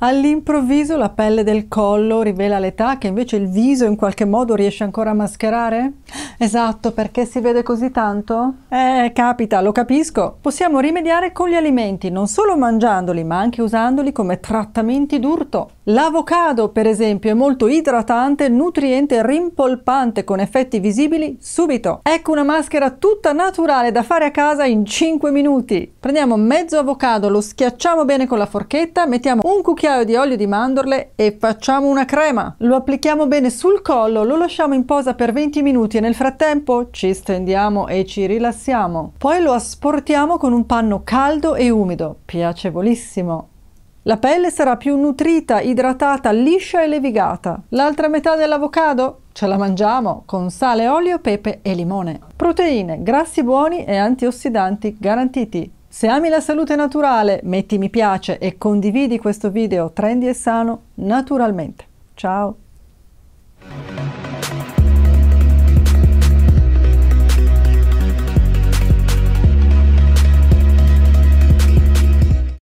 All'improvviso la pelle del collo rivela l'età che invece il viso in qualche modo riesce ancora a mascherare? Esatto, perché si vede così tanto? Eh, capita, lo capisco. Possiamo rimediare con gli alimenti, non solo mangiandoli, ma anche usandoli come trattamenti d'urto. L'avocado, per esempio, è molto idratante, nutriente, e rimpolpante con effetti visibili subito. Ecco una maschera tutta naturale da fare a casa in 5 minuti. Prendiamo mezzo avocado, lo schiacciamo bene con la forchetta, mettiamo un cucchiaio di olio di mandorle e facciamo una crema. Lo applichiamo bene sul collo, lo lasciamo in posa per 20 minuti e nel frattempo ci stendiamo e ci rilassiamo. Poi lo asportiamo con un panno caldo e umido. Piacevolissimo. La pelle sarà più nutrita, idratata, liscia e levigata. L'altra metà dell'avocado ce la mangiamo con sale, olio, pepe e limone. Proteine, grassi buoni e antiossidanti garantiti. Se ami la salute naturale, metti mi piace e condividi questo video trendy e sano naturalmente. Ciao!